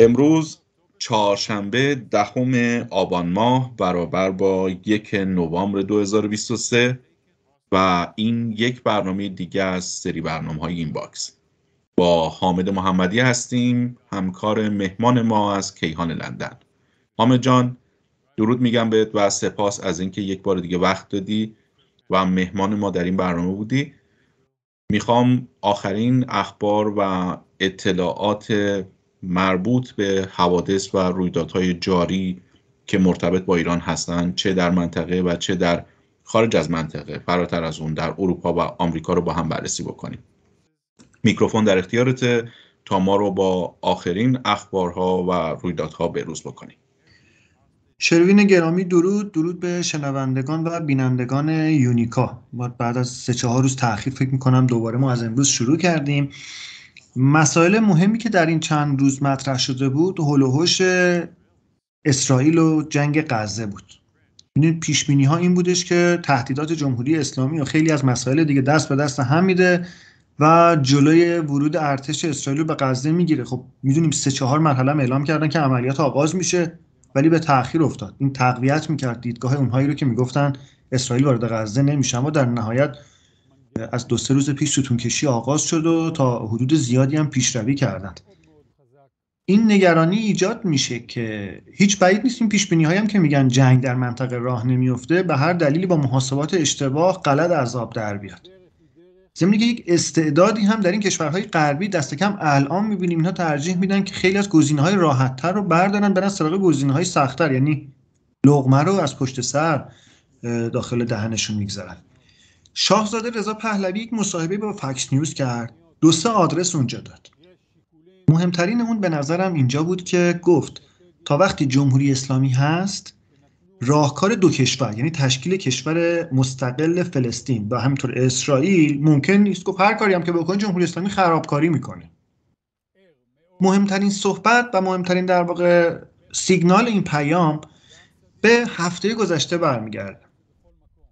امروز چهارشنبه دهم آبان ماه برابر با یک نوامبر 2023 و این یک برنامه دیگه از سری برنامه های این باکس با حامد محمدی هستیم همکار مهمان ما از کیهان لندن حامد جان درود میگم بهت و سپاس از اینکه یک بار دیگه وقت دادی و مهمان ما در این برنامه بودی میخوام آخرین اخبار و اطلاعات مربوط به حوادث و رویدادهای جاری که مرتبط با ایران هستند چه در منطقه و چه در خارج از منطقه فراتر از اون در اروپا و آمریکا رو با هم بررسی بکنیم میکروفون در اختیارت تا ما رو با آخرین اخبارها و رویدادها بروز بکنیم شروین گرامی درود درود به شنوندگان و بینندگان یونیکا بعد از سه چهار روز تاخیر فکر میکنم دوباره ما از امروز شروع کردیم مسائل مهمی که در این چند روز مطرح شده بود هلوهوش اسرائیل و جنگ غزه بود این یعنی پیش ها این بودش که تهدیدات جمهوری اسلامی و خیلی از مسائل دیگه دست به دست هم میده و جلوی ورود ارتش اسرائیل رو به غزه میگیره خب میدونیم سه چهار مرحله اعلام کردن که عملیات آغاز میشه ولی به تاخیر افتاد این تقویت میکرد دیدگاه اونهایی رو که میگفتن اسرائیل وارد غزه نمیشه اما در نهایت از دو سه روز پیش ستون کشی آغاز شد و تا حدود زیادی هم پیشروی کردند این نگرانی ایجاد میشه که هیچ بعید نیست این پیش بینی هم که میگن جنگ در منطقه راه نمیفته به هر دلیلی با محاسبات اشتباه غلط از آب در بیاد زمینی که یک استعدادی هم در این کشورهای غربی دست کم الان میبینیم اینها ترجیح میدن که خیلی از گزینه‌های راحتتر رو بردارن برن سراغ گزینه‌های سختتر یعنی لغمه رو از پشت سر داخل دهنشون میگذارن شاهزاده رضا پهلوی یک مصاحبه با فکس نیوز کرد دو سه آدرس اونجا داد مهمترین اون به نظرم اینجا بود که گفت تا وقتی جمهوری اسلامی هست راهکار دو کشور یعنی تشکیل کشور مستقل فلسطین و همینطور اسرائیل ممکن نیست گفت هر کاری هم که بکنه جمهوری اسلامی خرابکاری میکنه مهمترین صحبت و مهمترین در واقع سیگنال این پیام به هفته گذشته برمیگرده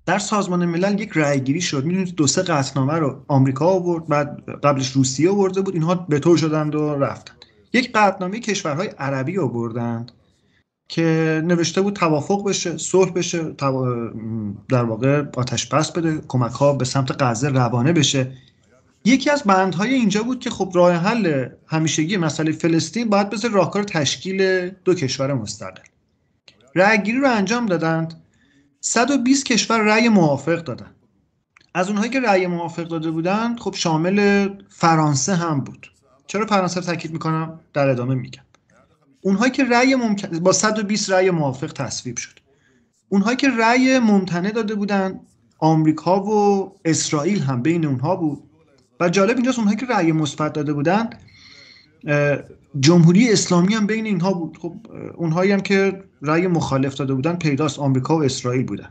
در سازمان ملل یک رأیگیری شد میدونید دو سه قطنامه رو آمریکا آورد بعد قبلش روسیه آورده بود اینها به تو شدند و رفتند یک قطنامه کشورهای عربی آوردند که نوشته بود توافق بشه صلح بشه در واقع آتش بس بده کمک ها به سمت غزه روانه بشه یکی از بندهای اینجا بود که خب راه حل همیشگی مسئله فلسطین باید بذاره راهکار تشکیل دو کشور مستقل رأیگیری رو انجام دادند 120 کشور رأی موافق دادن از اونهایی که رأی موافق داده بودن خب شامل فرانسه هم بود چرا فرانسه رو تاکید میکنم در ادامه میگم اونهایی که رأی ممکن... با 120 رأی موافق تصویب شد اونهایی که رأی ممتنع داده بودن آمریکا و اسرائیل هم بین اونها بود و جالب اینجاست اونهایی که رأی مثبت داده بودن جمهوری اسلامی هم بین اینها بود خب اونهایی هم که رأی مخالف داده بودن پیداست آمریکا و اسرائیل بودن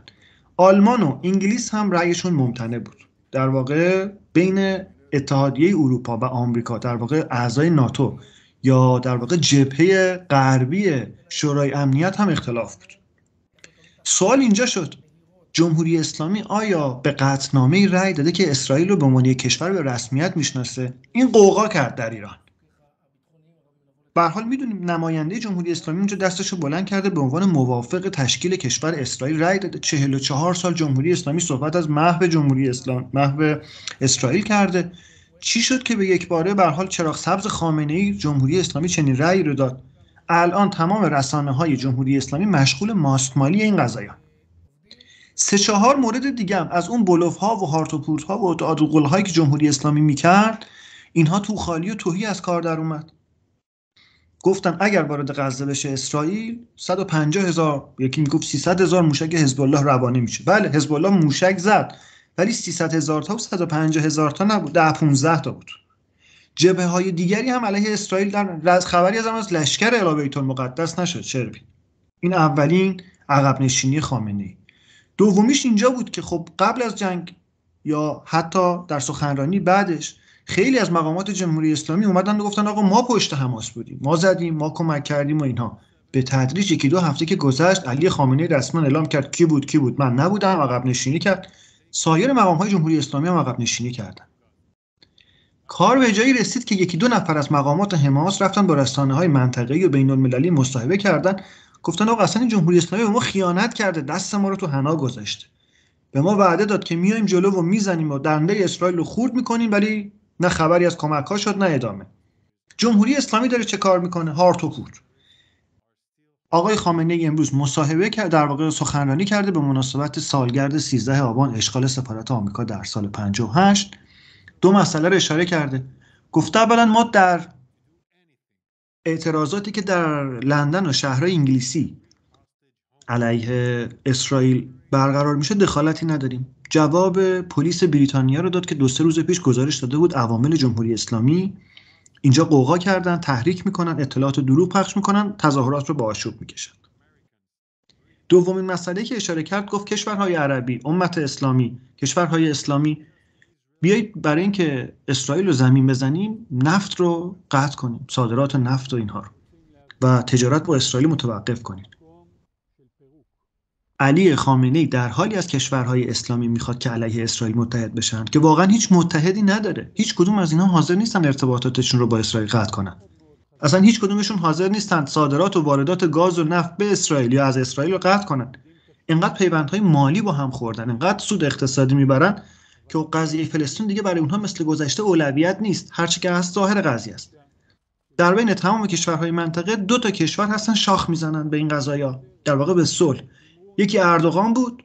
آلمان و انگلیس هم رأیشون ممتنع بود در واقع بین اتحادیه اروپا و آمریکا در واقع اعضای ناتو یا در واقع جبهه غربی شورای امنیت هم اختلاف بود سوال اینجا شد جمهوری اسلامی آیا به قطعنامه رأی داده که اسرائیل رو به عنوان کشور به رسمیت میشناسه این قوقا کرد در ایران به حال میدونیم نماینده جمهوری اسلامی اونجا دستشو بلند کرده به عنوان موافق تشکیل کشور اسرائیل رای داده 44 سال جمهوری اسلامی صحبت از محو جمهوری اسلام محو اسرائیل کرده چی شد که به یک باره به حال چراغ سبز خامنه ای جمهوری اسلامی چنین رای رو داد الان تمام رسانه های جمهوری اسلامی مشغول ماستمالی این قضایان سه چهار مورد دیگه از اون بلوف ها و هارتوپورت ها و هایی که جمهوری اسلامی میکرد اینها تو خالی و توهی از کار در اومد گفتن اگر وارد غزه بشه اسرائیل 150 هزار یکی میگفت 300 هزار موشک حزب الله روانه میشه بله حزب الله موشک زد ولی 300 هزار تا و 150 هزار تا نبود 10 15 تا بود جبه های دیگری هم علیه اسرائیل در خبری از هم از لشکر اله بیت المقدس نشد چربی این اولین عقب نشینی خامنه ای دومیش اینجا بود که خب قبل از جنگ یا حتی در سخنرانی بعدش خیلی از مقامات جمهوری اسلامی اومدن و گفتن آقا ما پشت حماس بودیم ما زدیم ما کمک کردیم و اینها به تدریج یکی دو هفته که گذشت علی خامنه‌ای رسما اعلام کرد کی بود کی بود من نبودم عقب نشینی کرد سایر مقام های جمهوری اسلامی هم عقب نشینی کردن کار به جایی رسید که یکی دو نفر از مقامات حماس رفتن با رسانه های منطقه‌ای و بین المللی مصاحبه کردن گفتن آقا اصلا جمهوری اسلامی به ما خیانت کرده دست ما رو تو حنا گذاشته به ما وعده داد که میایم جلو و میزنیم و دنده اسرائیل رو خورد میکنیم ولی نه خبری از کمک ها شد نه ادامه جمهوری اسلامی داره چه کار میکنه هارت و آقای خامنه ای امروز مصاحبه کرد در واقع سخنرانی کرده به مناسبت سالگرد 13 آبان اشغال سفارت آمریکا در سال 58 دو مسئله رو اشاره کرده گفته اولا ما در اعتراضاتی که در لندن و شهرهای انگلیسی علیه اسرائیل برقرار میشه دخالتی نداریم جواب پلیس بریتانیا رو داد که دو سه روز پیش گزارش داده بود عوامل جمهوری اسلامی اینجا قوقا کردن تحریک میکنن اطلاعات دروغ پخش میکنن تظاهرات رو با آشوب میکشن دومین مسئله که اشاره کرد گفت کشورهای عربی امت اسلامی کشورهای اسلامی بیایید برای اینکه اسرائیل رو زمین بزنیم نفت رو قطع کنیم صادرات نفت و اینها رو و تجارت با اسرائیل متوقف کنیم علی خامنه در حالی از کشورهای اسلامی میخواد که علیه اسرائیل متحد بشن که واقعا هیچ متحدی نداره هیچ کدوم از اینا حاضر نیستن ارتباطاتشون رو با اسرائیل قطع کنن اصلا هیچ کدومشون حاضر نیستن صادرات و واردات گاز و نفت به اسرائیل یا از اسرائیل رو قطع کنن اینقدر پیوندهای مالی با هم خوردن اینقدر سود اقتصادی میبرن که خب قضیه فلسطین دیگه برای اونها مثل گذشته اولویت نیست هرچی که هست ظاهر قضیه است در بین تمام کشورهای منطقه دو تا کشور هستن شاخ میزنن به این قضایا در واقع به صلح یکی اردوغان بود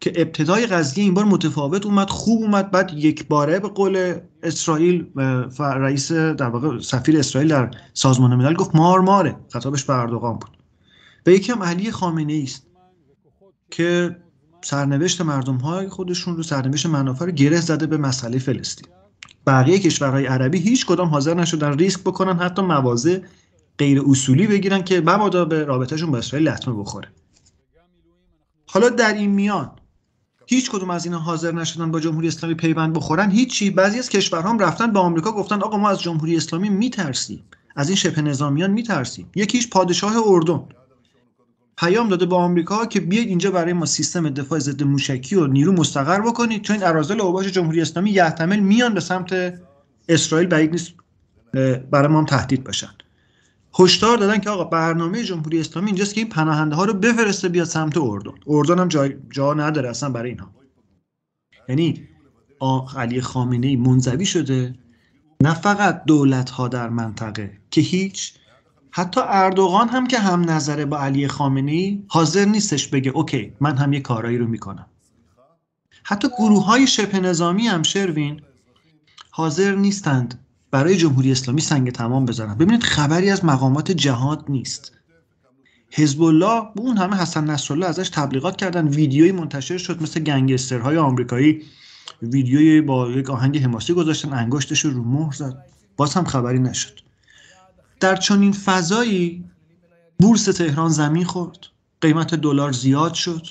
که ابتدای قضیه این بار متفاوت اومد خوب اومد بعد یک باره به قول اسرائیل رئیس در واقع سفیر اسرائیل در سازمان ملل گفت مار ماره خطابش به اردوغان بود و یکی هم علی خامنه ای است که سرنوشت مردم های خودشون رو سرنوشت منافع رو گره زده به مسئله فلسطین بقیه کشورهای عربی هیچ کدام حاضر نشدن ریسک بکنن حتی مواضع غیر اصولی بگیرن که مبادا به رابطهشون با اسرائیل لطمه بخوره حالا در این میان هیچ کدوم از اینا حاضر نشدن با جمهوری اسلامی پیوند بخورن هیچی بعضی از کشورها هم رفتن به آمریکا گفتن آقا ما از جمهوری اسلامی میترسیم از این شبه نظامیان میترسیم یکیش پادشاه اردن پیام داده به آمریکا که بیاید اینجا برای ما سیستم دفاع ضد موشکی و نیرو مستقر بکنید چون این اراذل اوباش جمهوری اسلامی یحتمل میان به سمت اسرائیل بعید نیست برای ما تهدید باشن هشدار دادن که آقا برنامه جمهوری اسلامی اینجاست که این پناهنده ها رو بفرسته بیاد سمت اردن اردن هم جا, جا نداره اصلا برای اینها یعنی علی خامنه ای منزوی شده نه فقط دولت ها در منطقه که هیچ حتی اردوغان هم که هم نظره با علی خامنه ای حاضر نیستش بگه اوکی من هم یه کارایی رو میکنم حتی گروه های شبه نظامی هم شروین حاضر نیستند برای جمهوری اسلامی سنگ تمام بزنن ببینید خبری از مقامات جهاد نیست حزب الله به اون همه حسن نصرالله ازش تبلیغات کردن ویدیویی منتشر شد مثل گنگسترهای آمریکایی ویدیوی با یک آهنگ حماسی گذاشتن انگشتش رو مهر زد باز هم خبری نشد در چنین فضایی بورس تهران زمین خورد قیمت دلار زیاد شد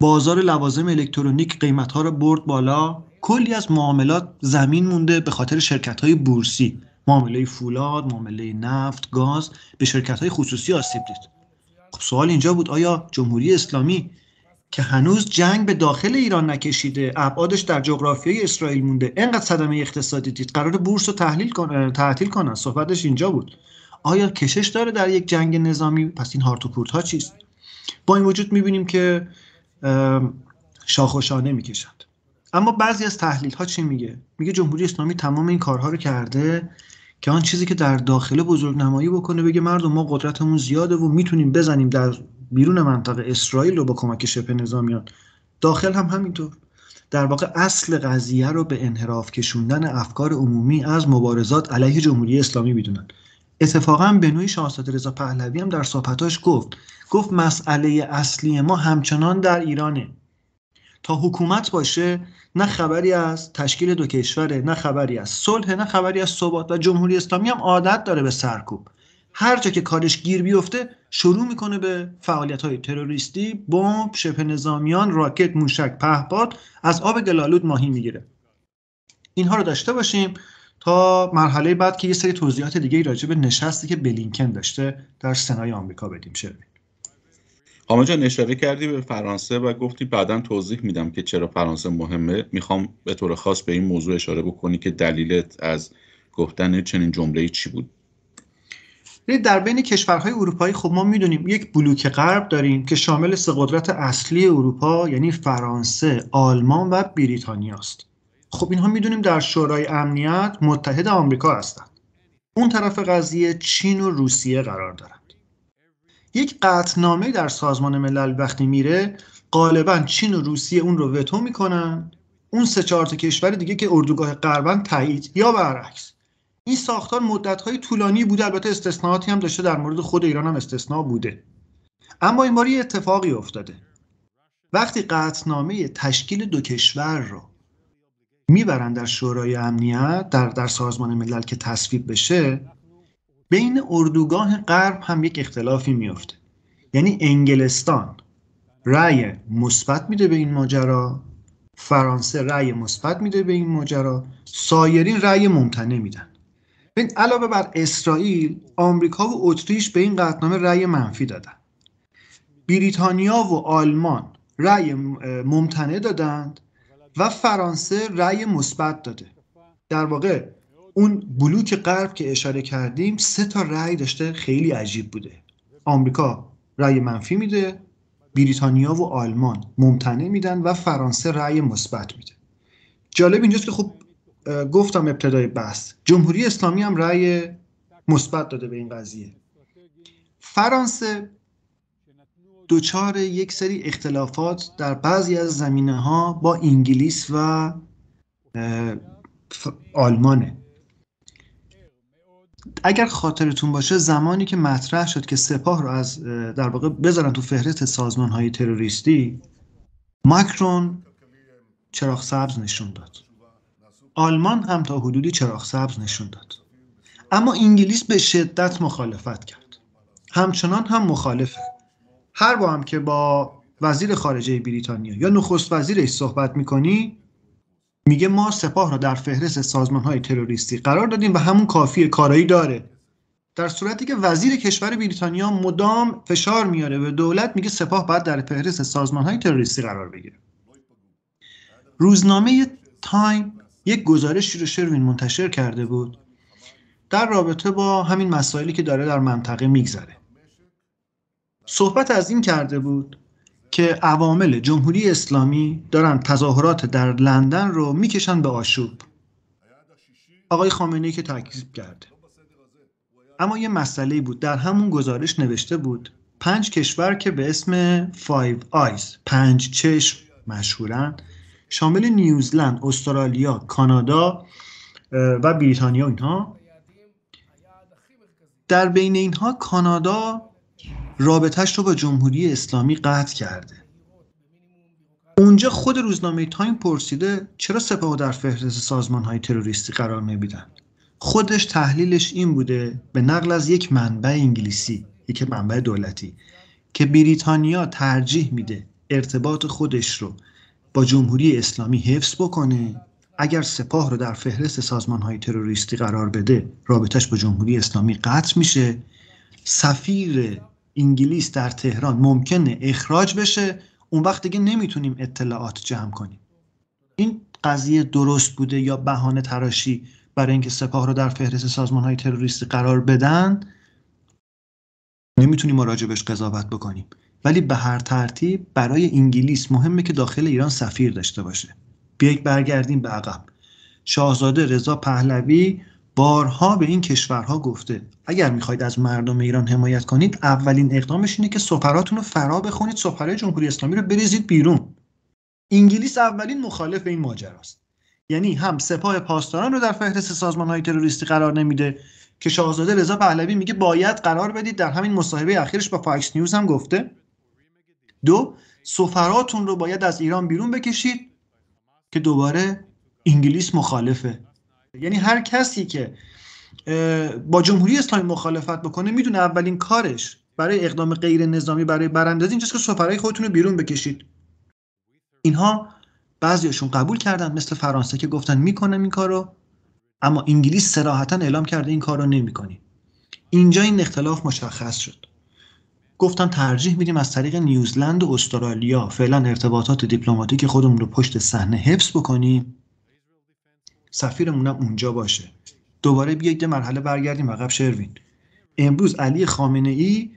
بازار لوازم الکترونیک قیمتها رو برد بالا کلی از معاملات زمین مونده به خاطر شرکت های بورسی معامله فولاد، معامله نفت، گاز به شرکت های خصوصی آسیب دید خب سوال اینجا بود آیا جمهوری اسلامی که هنوز جنگ به داخل ایران نکشیده ابعادش در جغرافیای اسرائیل مونده انقدر صدمه اقتصادی دید قرار بورس رو تحلیل کنه تعطیل کنن صحبتش اینجا بود آیا کشش داره در یک جنگ نظامی پس این هارتوپورت ها چیست با این وجود میبینیم که شاخوشانه میکشند اما بعضی از تحلیل ها چی میگه میگه جمهوری اسلامی تمام این کارها رو کرده که آن چیزی که در داخل بزرگ نمایی بکنه بگه مردم ما قدرتمون زیاده و میتونیم بزنیم در بیرون منطقه اسرائیل رو با کمک شبه نظامیان داخل هم همینطور در واقع اصل قضیه رو به انحراف کشوندن افکار عمومی از مبارزات علیه جمهوری اسلامی میدونن اتفاقا به نوعی شاهزاده رضا پهلوی هم در صحبتاش گفت گفت مسئله اصلی ما همچنان در ایرانه تا حکومت باشه نه خبری از تشکیل دو کشوره نه خبری از صلح نه خبری از ثبات و جمهوری اسلامی هم عادت داره به سرکوب هر جا که کارش گیر بیفته شروع میکنه به فعالیت های تروریستی بمب شبه نظامیان راکت موشک پهپاد از آب گلالود ماهی میگیره اینها رو داشته باشیم تا مرحله بعد که یه سری توضیحات دیگه راجع به نشستی که بلینکن داشته در سنای آمریکا بدیم شده حامد جان اشاره کردی به فرانسه و گفتی بعدا توضیح میدم که چرا فرانسه مهمه میخوام به طور خاص به این موضوع اشاره بکنی که دلیلت از گفتن چنین جمله چی بود در بین کشورهای اروپایی خب ما میدونیم یک بلوک غرب داریم که شامل سه قدرت اصلی اروپا یعنی فرانسه، آلمان و بریتانیا است. خب اینها میدونیم در شورای امنیت متحد آمریکا هستند. اون طرف قضیه چین و روسیه قرار دارن. یک قطنامه در سازمان ملل وقتی میره غالبا چین و روسیه اون رو وتو میکنن اون سه چهار تا کشور دیگه که اردوگاه غربن تایید یا برعکس این ساختار های طولانی بوده البته استثناءاتی هم داشته در مورد خود ایران هم استثناء بوده اما این اتفاقی افتاده وقتی قطنامه تشکیل دو کشور رو میبرن در شورای امنیت در در سازمان ملل که تصویب بشه بین اردوگاه غرب هم یک اختلافی میفته یعنی انگلستان رأی مثبت میده به این ماجرا فرانسه رأی مثبت میده به این ماجرا سایرین رأی ممتنع میدن بین علاوه بر اسرائیل آمریکا و اتریش به این قطنامه رأی منفی دادن بریتانیا و آلمان رأی ممتنع دادند و فرانسه رأی مثبت داده در واقع اون بلوک غرب که اشاره کردیم سه تا رأی داشته خیلی عجیب بوده آمریکا رأی منفی میده بریتانیا و آلمان ممتنع میدن و فرانسه رأی مثبت میده جالب اینجاست که خب گفتم ابتدای بحث جمهوری اسلامی هم رأی مثبت داده به این قضیه فرانسه دچار یک سری اختلافات در بعضی از زمینه ها با انگلیس و آلمانه اگر خاطرتون باشه زمانی که مطرح شد که سپاه رو از در واقع بذارن تو فهرست سازمان های تروریستی ماکرون چراغ سبز نشون داد آلمان هم تا حدودی چراغ سبز نشون داد اما انگلیس به شدت مخالفت کرد همچنان هم مخالف هر با هم که با وزیر خارجه بریتانیا یا نخست وزیرش صحبت میکنی میگه ما سپاه را در فهرست سازمان های تروریستی قرار دادیم و همون کافی کارایی داره در صورتی که وزیر کشور بریتانیا مدام فشار میاره به دولت میگه سپاه باید در فهرست سازمان های تروریستی قرار بگیره روزنامه تایم یک گزارشی رو شروین منتشر کرده بود در رابطه با همین مسائلی که داره در منطقه میگذره صحبت از این کرده بود که عوامل جمهوری اسلامی دارن تظاهرات در لندن رو میکشن به آشوب آقای خامنه که تاکید کرد اما یه مسئله بود در همون گزارش نوشته بود پنج کشور که به اسم فایو آیز پنج چشم مشهورن شامل نیوزلند، استرالیا، کانادا و بریتانیا اینها در بین اینها کانادا رابطهش رو با جمهوری اسلامی قطع کرده اونجا خود روزنامه تایم پرسیده چرا سپاه در فهرست سازمان های تروریستی قرار نمیدن خودش تحلیلش این بوده به نقل از یک منبع انگلیسی یک منبع دولتی که بریتانیا ترجیح میده ارتباط خودش رو با جمهوری اسلامی حفظ بکنه اگر سپاه رو در فهرست سازمان های تروریستی قرار بده رابطش با جمهوری اسلامی قطع میشه سفیر انگلیس در تهران ممکنه اخراج بشه اون وقت دیگه نمیتونیم اطلاعات جمع کنیم این قضیه درست بوده یا بهانه تراشی برای اینکه سپاه رو در فهرست سازمان های تروریستی قرار بدن نمیتونیم ما راجبش قضاوت بکنیم ولی به هر ترتیب برای انگلیس مهمه که داخل ایران سفیر داشته باشه بیایید برگردیم به عقب شاهزاده رضا پهلوی بارها به این کشورها گفته اگر میخواید از مردم ایران حمایت کنید اولین اقدامش اینه که سپراتون رو فرا بخونید سپرای جمهوری اسلامی رو بریزید بیرون انگلیس اولین مخالف این ماجراست یعنی هم سپاه پاسداران رو در فهرست سازمان های تروریستی قرار نمیده که شاهزاده رضا پهلوی میگه باید قرار بدید در همین مصاحبه اخیرش با فاکس نیوز هم گفته دو سفراتون رو باید از ایران بیرون بکشید که دوباره انگلیس مخالفه یعنی هر کسی که با جمهوری اسلامی مخالفت بکنه میدونه اولین کارش برای اقدام غیر نظامی برای براندازی اینجاست که سفرهای خودتون رو بیرون بکشید اینها بعضیشون قبول کردن مثل فرانسه که گفتن میکنم این کارو اما انگلیس سراحتا اعلام کرده این کارو نمیکنی اینجا این اختلاف مشخص شد گفتن ترجیح میدیم از طریق نیوزلند و استرالیا فعلا ارتباطات دیپلماتیک خودمون رو پشت صحنه حفظ بکنیم هم اونجا باشه دوباره بیا یه مرحله برگردیم عقب شروین امروز علی خامنه ای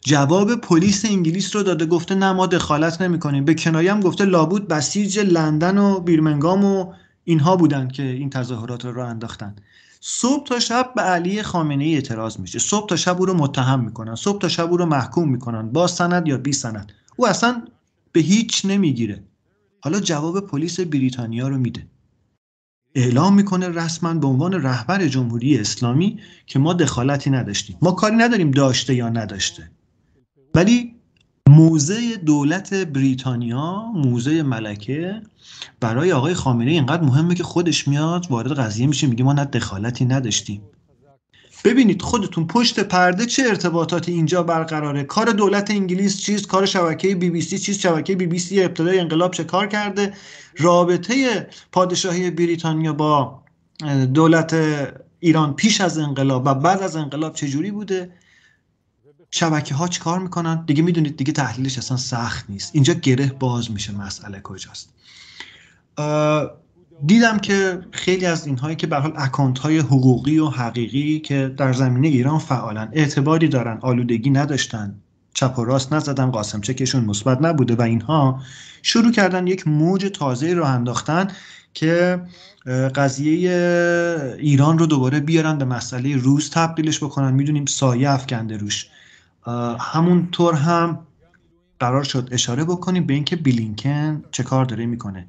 جواب پلیس انگلیس رو داده گفته نه ما دخالت نمیکنیم به کنایه هم گفته لابود بسیج لندن و بیرمنگام و اینها بودن که این تظاهرات رو راه انداختن صبح تا شب به علی خامنه ای اعتراض میشه صبح تا شب او رو متهم میکنن صبح تا شب او رو محکوم میکنن با سند یا بی سند او اصلا به هیچ نمیگیره حالا جواب پلیس بریتانیا رو میده اعلام میکنه رسما به عنوان رهبر جمهوری اسلامی که ما دخالتی نداشتیم ما کاری نداریم داشته یا نداشته ولی موزه دولت بریتانیا موزه ملکه برای آقای خامنه اینقدر مهمه که خودش میاد وارد قضیه میشه میگه ما نه دخالتی نداشتیم ببینید خودتون پشت پرده چه ارتباطاتی اینجا برقراره کار دولت انگلیس چیست؟ کار شبکه بی بی سی چیز شبکه بی بی سی ابتدای انقلاب چه کار کرده رابطه پادشاهی بریتانیا با دولت ایران پیش از انقلاب و بعد از انقلاب جوری بوده شبکه ها چه کار میکنن دیگه میدونید دیگه تحلیلش اصلا سخت نیست اینجا گره باز میشه مسئله کجاست دیدم که خیلی از اینهایی که به حال اکانت های حقوقی و حقیقی که در زمینه ایران فعالن اعتباری دارن آلودگی نداشتن چپ و راست نزدن قاسم چکشون مثبت نبوده و اینها شروع کردن یک موج تازه راه انداختن که قضیه ایران رو دوباره بیارن به مسئله روز تبدیلش بکنن میدونیم سایه افکنده روش همونطور هم قرار شد اشاره بکنیم به اینکه بلینکن چه کار داره میکنه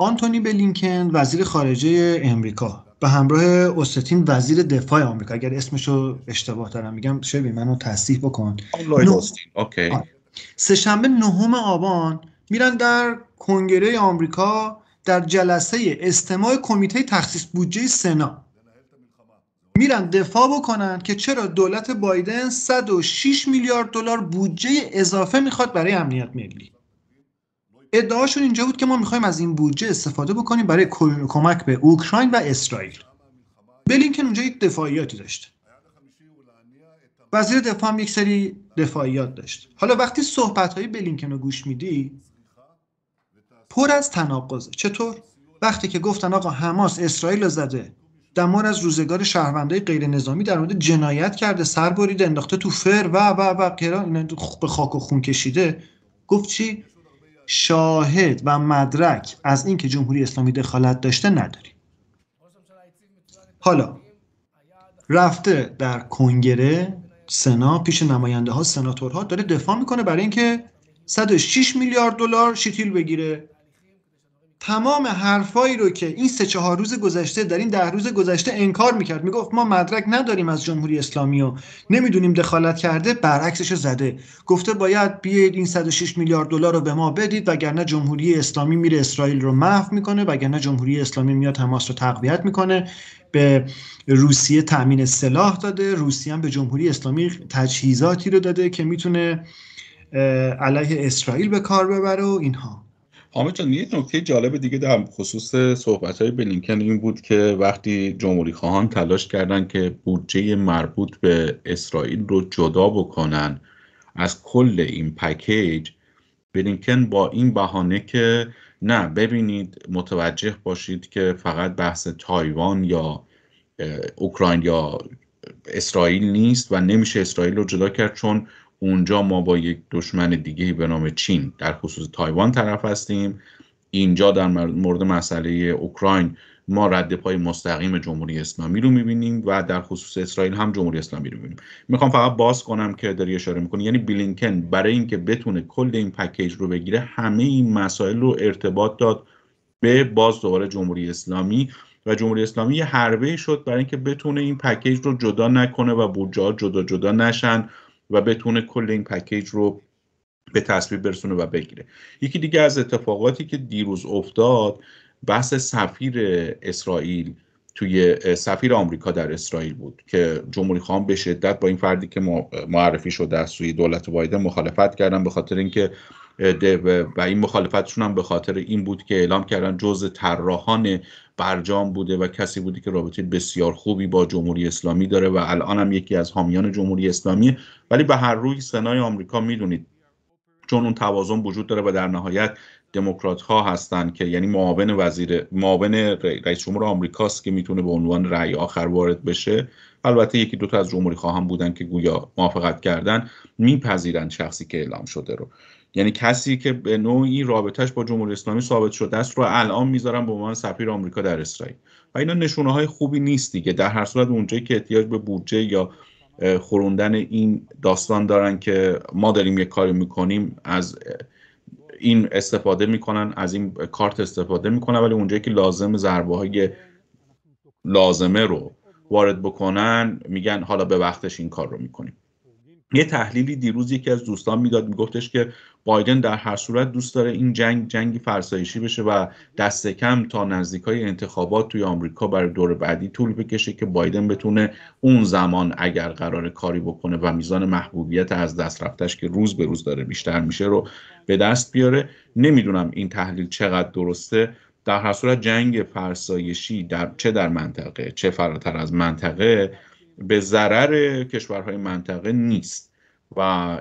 آنتونی بلینکن وزیر خارجه امریکا به همراه اوستین وزیر دفاع آمریکا اگر اسمشو اشتباه دارم میگم شبی منو تصحیح بکن اوکی سه شنبه نهم آبان میرن در کنگره آمریکا در جلسه استماع کمیته تخصیص بودجه سنا میرن دفاع بکنن که چرا دولت بایدن 106 میلیارد دلار بودجه اضافه میخواد برای امنیت ملی ادعاشون اینجا بود که ما میخوایم از این بودجه استفاده بکنیم برای کمک به اوکراین و اسرائیل بلینکن اونجا یک دفاعیاتی داشت وزیر دفاع هم یک سری دفاعیات داشت حالا وقتی صحبت های بلینکن رو گوش میدی پر از تناقضه چطور وقتی که گفتن آقا حماس اسرائیل رو زده دمار از روزگار شهروندای غیر نظامی در مورد جنایت کرده سر بریده انداخته تو فر و و و به خاک و خون کشیده گفت چی شاهد و مدرک از اینکه جمهوری اسلامی دخالت داشته نداریم حالا رفته در کنگره سنا پیش نماینده ها سناتورها داره دفاع میکنه برای اینکه 106 میلیارد دلار شیتیل بگیره تمام حرفایی رو که این سه چهار روز گذشته در این ده روز گذشته انکار میکرد میگفت ما مدرک نداریم از جمهوری اسلامی و نمیدونیم دخالت کرده برعکسش زده گفته باید بیاید این 106 میلیارد دلار رو به ما بدید وگرنه جمهوری اسلامی میره اسرائیل رو محو میکنه وگرنه جمهوری اسلامی میاد تماس رو تقویت میکنه به روسیه تامین سلاح داده روسیه هم به جمهوری اسلامی تجهیزاتی رو داده که میتونه علیه اسرائیل به کار ببره و اینها آمد جان یه نکته جالب دیگه در خصوص صحبت های بلینکن این بود که وقتی جمهوری خواهان تلاش کردند که بودجه مربوط به اسرائیل رو جدا بکنن از کل این پکیج بلینکن با این بهانه که نه ببینید متوجه باشید که فقط بحث تایوان یا اوکراین یا اسرائیل نیست و نمیشه اسرائیل رو جدا کرد چون اونجا ما با یک دشمن دیگه به نام چین در خصوص تایوان طرف هستیم اینجا در مورد مسئله اوکراین ما رد پای مستقیم جمهوری اسلامی رو میبینیم و در خصوص اسرائیل هم جمهوری اسلامی رو میبینیم میخوام فقط باز کنم که داری اشاره میکنی یعنی بلینکن برای اینکه بتونه کل این پکیج رو بگیره همه این مسائل رو ارتباط داد به باز دوباره جمهوری اسلامی و جمهوری اسلامی یه حربه شد برای اینکه بتونه این پکیج رو جدا نکنه و بودجه جدا جدا نشن و بتونه کل این پکیج رو به تصویب برسونه و بگیره یکی دیگه از اتفاقاتی که دیروز افتاد بحث سفیر اسرائیل توی سفیر آمریکا در اسرائیل بود که جمهوری خان به شدت با این فردی که معرفی شده از سوی دولت بایدن مخالفت کردن به خاطر اینکه و این مخالفتشون هم به خاطر این بود که اعلام کردن جز طراحان برجام بوده و کسی بوده که رابطه بسیار خوبی با جمهوری اسلامی داره و الان هم یکی از حامیان جمهوری اسلامی ولی به هر روی سنای آمریکا میدونید چون اون توازن وجود داره و در نهایت دموکرات ها هستند که یعنی معاون وزیر معاون رئیس جمهور آمریکاست که میتونه به عنوان رأی آخر وارد بشه البته یکی دو تا از جمهوری خواهم بودن که گویا موافقت کردن میپذیرند شخصی که اعلام شده رو یعنی کسی که به نوعی رابطهش با جمهوری اسلامی ثابت شده است رو الان میذارن به عنوان سفیر آمریکا در اسرائیل و اینا نشونه های خوبی نیست دیگه در هر صورت اونجایی که احتیاج به بودجه یا خوروندن این داستان دارن که ما داریم یک کاری میکنیم از این استفاده میکنن از این کارت استفاده میکنن ولی اونجایی که لازم ضربه های لازمه رو وارد بکنن میگن حالا به وقتش این کار رو میکنیم یه تحلیلی دیروز یکی از دوستان میداد میگفتش که بایدن در هر صورت دوست داره این جنگ جنگی فرسایشی بشه و دست کم تا نزدیک های انتخابات توی آمریکا برای دور بعدی طول بکشه که بایدن بتونه اون زمان اگر قرار کاری بکنه و میزان محبوبیت از دست رفتش که روز به روز داره بیشتر میشه رو به دست بیاره نمیدونم این تحلیل چقدر درسته در هر صورت جنگ فرسایشی در چه در منطقه چه فراتر از منطقه به ضرر کشورهای منطقه نیست و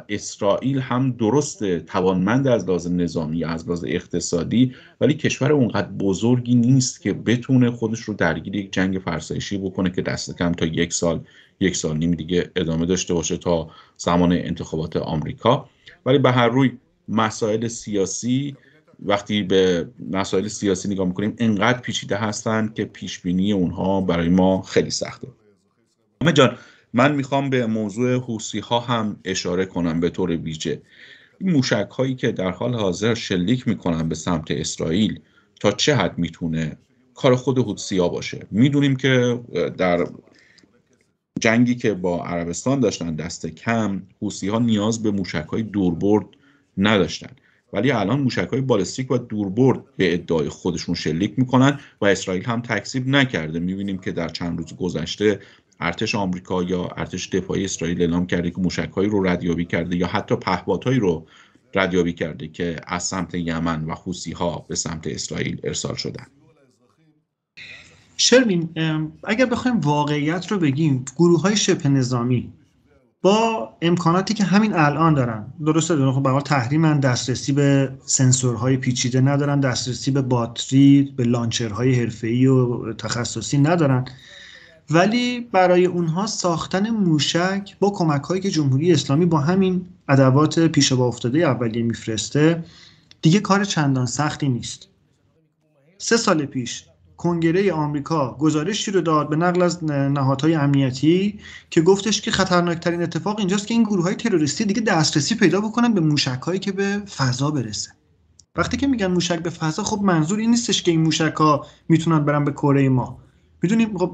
اسرائیل هم درست توانمند از لحاظ نظامی از لحاظ اقتصادی ولی کشور اونقدر بزرگی نیست که بتونه خودش رو درگیر یک جنگ فرسایشی بکنه که دست کم تا یک سال یک سال نیم دیگه ادامه داشته باشه تا زمان انتخابات آمریکا ولی به هر روی مسائل سیاسی وقتی به مسائل سیاسی نگاه میکنیم انقدر پیچیده هستند که پیش بینی اونها برای ما خیلی سخته همه جان من میخوام به موضوع حوسی ها هم اشاره کنم به طور ویژه این موشک هایی که در حال حاضر شلیک میکنن به سمت اسرائیل تا چه حد میتونه کار خود حوسی ها باشه میدونیم که در جنگی که با عربستان داشتن دست کم حوسی ها نیاز به موشک های دوربرد نداشتن ولی الان موشک های بالستیک و دوربرد به ادعای خودشون شلیک میکنن و اسرائیل هم تکذیب نکرده میبینیم که در چند روز گذشته ارتش آمریکا یا ارتش دفاعی اسرائیل اعلام کرده که موشکهایی رو ردیابی کرده یا حتی پهپادهایی رو ردیابی کرده که از سمت یمن و خوسی ها به سمت اسرائیل ارسال شدن شرمین اگر بخوایم واقعیت رو بگیم گروه های شبه نظامی با امکاناتی که همین الان دارن درسته دارن خب به تحریمن دسترسی به سنسورهای پیچیده ندارن دسترسی به باتری به لانچرهای حرفه‌ای و تخصصی ندارن ولی برای اونها ساختن موشک با کمک هایی که جمهوری اسلامی با همین ادوات پیش با افتاده اولیه میفرسته دیگه کار چندان سختی نیست سه سال پیش کنگره آمریکا گزارشی رو داد به نقل از نهادهای امنیتی که گفتش که خطرناکترین اتفاق اینجاست که این گروه های تروریستی دیگه دسترسی پیدا بکنن به موشک هایی که به فضا برسه وقتی که میگن موشک به فضا خب منظور این نیستش که این موشک ها میتونن برن به کره ما میدونیم خب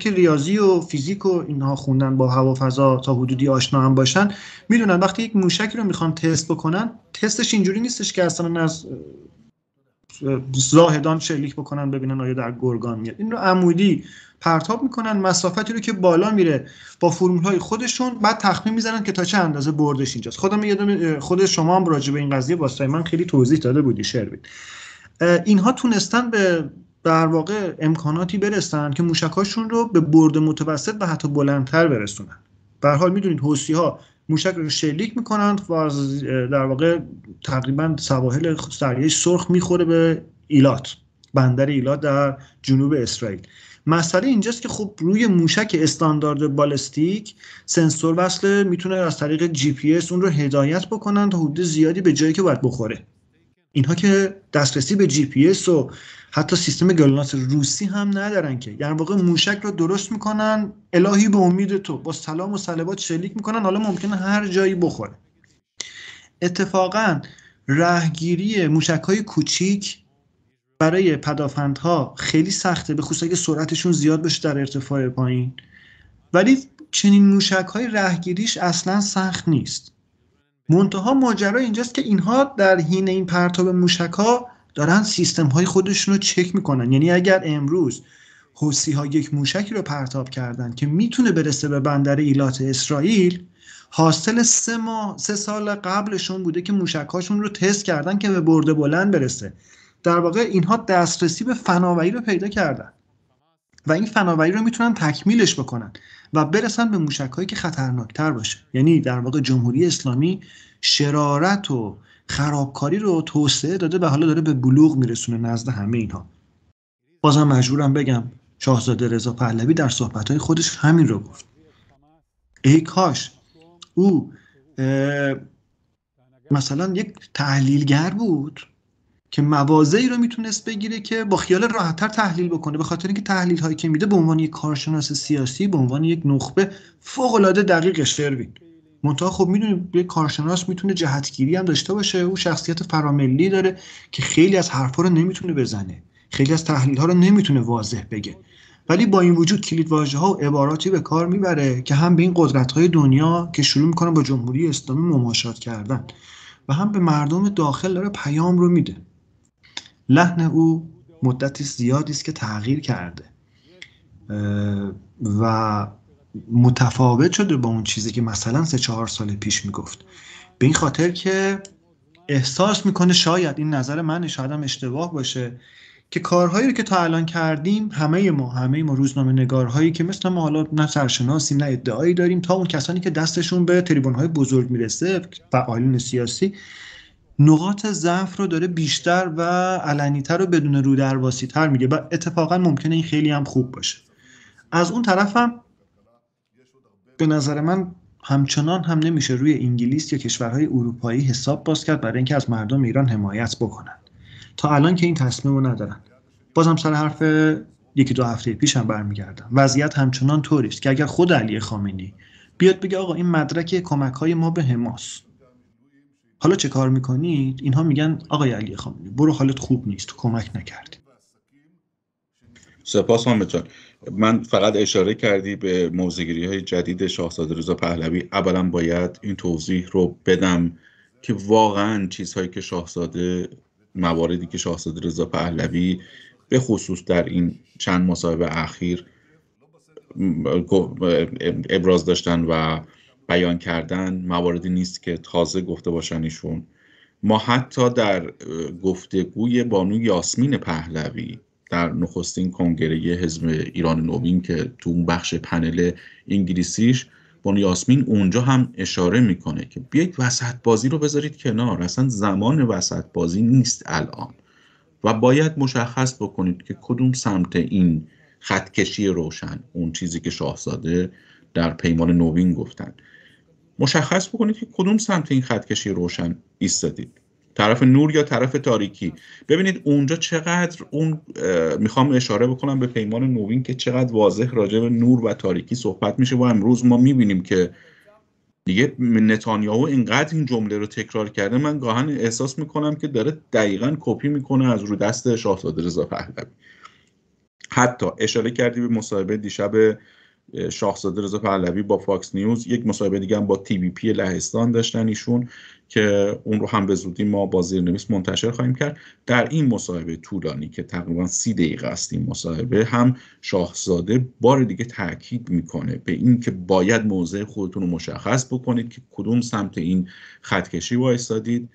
که ریاضی و فیزیک و اینها خوندن با هوا فضا تا حدودی آشنا هم باشن میدونن وقتی یک موشکی رو میخوان تست بکنن تستش اینجوری نیستش که اصلا از زاهدان شلیک بکنن ببینن آیا در گرگان میاد این رو عمودی پرتاب میکنن مسافتی رو که بالا میره با فرمول های خودشون بعد تخمین میزنن که تا چه اندازه بردش اینجاست خودم یادم خود شما هم راجع به این قضیه واسه من خیلی توضیح داده بودی شروید اینها تونستن به در واقع امکاناتی برسن که موشکاشون رو به برد متوسط و حتی بلندتر برسونن به حال میدونید حوثی ها موشک رو شلیک میکنند و از در واقع تقریبا سواحل سریع سرخ میخوره به ایلات بندر ایلات در جنوب اسرائیل مسئله اینجاست که خب روی موشک استاندارد بالستیک سنسور وصله میتونه از طریق جی پی اس اون رو هدایت بکنند تا حدود زیادی به جایی که باید بخوره اینها که دسترسی به جی پی اس و حتی سیستم گلوناس روسی هم ندارن که یعنی واقع موشک رو درست میکنن الهی به امید تو با سلام و صلوات شلیک میکنن حالا ممکنه هر جایی بخوره اتفاقا رهگیری موشک های کوچیک برای پدافندها خیلی سخته به خصوص اگه سرعتشون زیاد بشه در ارتفاع پایین ولی چنین موشک های رهگیریش اصلا سخت نیست منتها ماجرا اینجاست که اینها در حین این پرتاب موشک ها دارن سیستم های خودشون رو چک میکنن یعنی اگر امروز حسی ها یک موشکی رو پرتاب کردن که میتونه برسه به بندر ایلات اسرائیل حاصل سه ماه سه سال قبلشون بوده که هاشون رو تست کردن که به برده بلند برسه در واقع اینها دسترسی به فناوری رو پیدا کردن و این فناوری رو میتونن تکمیلش بکنن و برسن به موشک هایی که خطرناکتر باشه یعنی در واقع جمهوری اسلامی شرارت و خرابکاری رو توسعه داده و حالا داره به بلوغ میرسونه نزد همه اینها بازم مجبورم بگم شاهزاده رضا پهلوی در صحبتهای خودش همین رو گفت ای کاش او مثلا یک تحلیلگر بود که ای رو میتونست بگیره که با خیال راحتتر تحلیل بکنه به خاطر اینکه تحلیل هایی که میده به عنوان یک کارشناس سیاسی به عنوان یک نخبه فوق العاده دقیق شروین منتها خب میدونیم یک کارشناس میتونه جهتگیری هم داشته باشه او شخصیت فراملی داره که خیلی از حرفها رو نمیتونه بزنه خیلی از تحلیل ها رو نمیتونه واضح بگه ولی با این وجود کلید واژه ها و عباراتی به کار میبره که هم به این قدرت های دنیا که شروع میکنن با جمهوری اسلامی مماشات کردن و هم به مردم داخل داره پیام رو میده لحن او مدت زیادی است که تغییر کرده و متفاوت شده با اون چیزی که مثلا سه چهار سال پیش میگفت به این خاطر که احساس میکنه شاید این نظر من شاید هم اشتباه باشه که کارهایی که تا الان کردیم همه ما همه ما روزنامه نگارهایی که مثل ما حالا نه سرشناسیم نه ادعایی داریم تا اون کسانی که دستشون به تریبون بزرگ میرسه فعالین سیاسی نقاط ضعف رو داره بیشتر و علنیتر و بدون رو درواسی تر میگه و اتفاقا ممکنه این خیلی هم خوب باشه از اون طرفم به نظر من همچنان هم نمیشه روی انگلیس یا کشورهای اروپایی حساب باز کرد برای اینکه از مردم ایران حمایت بکنن تا الان که این تصمیم رو ندارن بازم سر حرف یکی دو هفته پیش هم برمیگردم وضعیت همچنان طوریست که اگر خود علی خامنی بیاد بگه آقا این مدرک کمک های ما به حماس حالا چه کار میکنید اینها میگن آقای علی خامنه‌ای برو حالت خوب نیست تو کمک نکردی سپاس حامد من فقط اشاره کردی به موزگیری های جدید شاهزاده رضا پهلوی اولا باید این توضیح رو بدم که واقعا چیزهایی که شاهزاده مواردی که شاهزاده رضا پهلوی به خصوص در این چند مصاحبه اخیر ابراز داشتن و بیان کردن مواردی نیست که تازه گفته باشن ایشون ما حتی در گفتگوی بانو یاسمین پهلوی در نخستین کنگره حزب ایران نوین که تو اون بخش پنل انگلیسیش بانو یاسمین اونجا هم اشاره میکنه که بیایید وسط بازی رو بذارید کنار اصلا زمان وسط بازی نیست الان و باید مشخص بکنید که کدوم سمت این خطکشی روشن اون چیزی که شاهزاده در پیمان نوین گفتن مشخص بکنید که کدوم سمت این خط کشی روشن ایستادید طرف نور یا طرف تاریکی ببینید اونجا چقدر اون میخوام اشاره بکنم به پیمان نوین که چقدر واضح راجع به نور و تاریکی صحبت میشه و امروز ما میبینیم که دیگه نتانیاهو اینقدر این جمله رو تکرار کرده من گاهن احساس میکنم که داره دقیقا کپی میکنه از رو دست شاهزاده رضا پهلوی حتی اشاره کردی به مصاحبه دیشب شاهزاده رضا پهلوی با فاکس نیوز یک مصاحبه دیگه هم با تی بی پی لهستان داشتن ایشون که اون رو هم به زودی ما با زیرنویس منتشر خواهیم کرد در این مصاحبه طولانی که تقریبا سی دقیقه است این مصاحبه هم شاهزاده بار دیگه تاکید میکنه به اینکه باید موضع خودتون رو مشخص بکنید که کدوم سمت این خطکشی وایستادید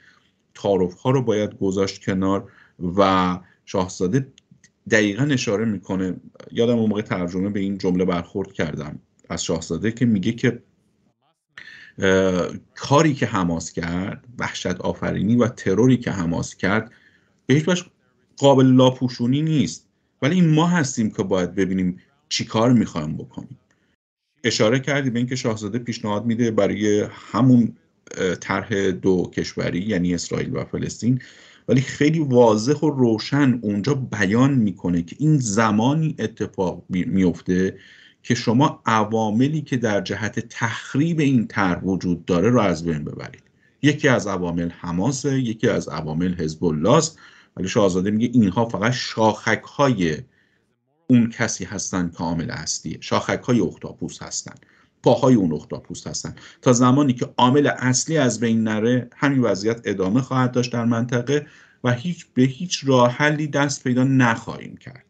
تعارف ها رو باید گذاشت کنار و شاهزاده دقیقا اشاره میکنه یادم اون موقع ترجمه به این جمله برخورد کردم از شاهزاده که میگه که کاری که حماس کرد وحشت آفرینی و تروری که حماس کرد به هیچ وجه قابل لاپوشونی نیست ولی این ما هستیم که باید ببینیم چی کار میخوایم بکنیم اشاره کردی به اینکه شاهزاده پیشنهاد میده برای همون طرح دو کشوری یعنی اسرائیل و فلسطین ولی خیلی واضح و روشن اونجا بیان میکنه که این زمانی اتفاق میفته که شما عواملی که در جهت تخریب این طرح وجود داره رو از بین ببرید یکی از عوامل حماسه یکی از عوامل حزب الله ولی شاهزاده میگه اینها فقط شاخک های اون کسی هستند کامل عامل شاخک های اختاپوس هستند پاهای اون اختاپوس هستن تا زمانی که عامل اصلی از بین نره همین وضعیت ادامه خواهد داشت در منطقه و هیچ به هیچ راه حلی دست پیدا نخواهیم کرد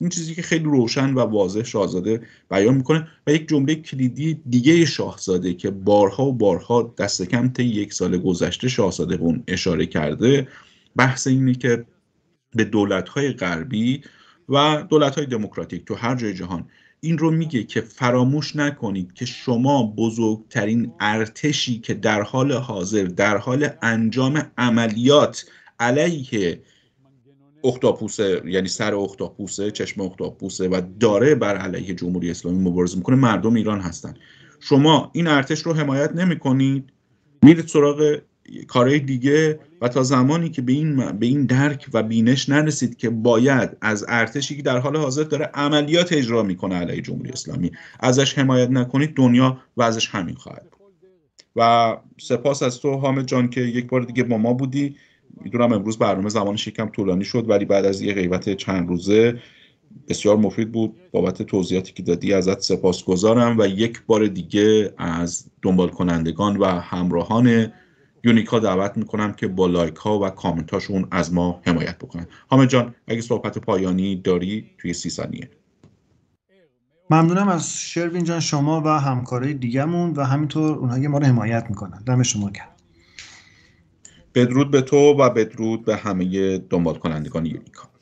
این چیزی که خیلی روشن و واضح شاهزاده بیان میکنه و یک جمله کلیدی دیگه شاهزاده که بارها و بارها دست کم تا یک سال گذشته شاهزاده اون اشاره کرده بحث اینه که به دولت‌های غربی و دولت‌های دموکراتیک تو هر جای جهان این رو میگه که فراموش نکنید که شما بزرگترین ارتشی که در حال حاضر در حال انجام عملیات علیه اختاپوسه یعنی سر اختاپوسه چشم اختاپوسه و داره بر علیه جمهوری اسلامی مبارزه میکنه مردم ایران هستن شما این ارتش رو حمایت نمیکنید میرید سراغ کارهای دیگه تا زمانی که به این, به این درک و بینش نرسید که باید از ارتشی که در حال حاضر داره عملیات اجرا میکنه علیه جمهوری اسلامی ازش حمایت نکنید دنیا ازش همین خواهد و سپاس از تو حامد جان که یک بار دیگه با ما بودی میدونم امروز برنامه زمانش یکم طولانی شد ولی بعد از یه غیبت چند روزه بسیار مفید بود بابت توضیحاتی که دادی ازت گذارم و یک بار دیگه از دنبال کنندگان و همراهان یونیکا دعوت میکنم که با لایک ها و کامنت هاشون از ما حمایت بکنن حامد جان اگه صحبت پایانی داری توی سی ثانیه ممنونم از شروین جان شما و همکارای دیگهمون و همینطور اونهایی ما رو حمایت میکنن دم شما کرد بدرود به تو و بدرود به همه دنبال کنندگان یونیکا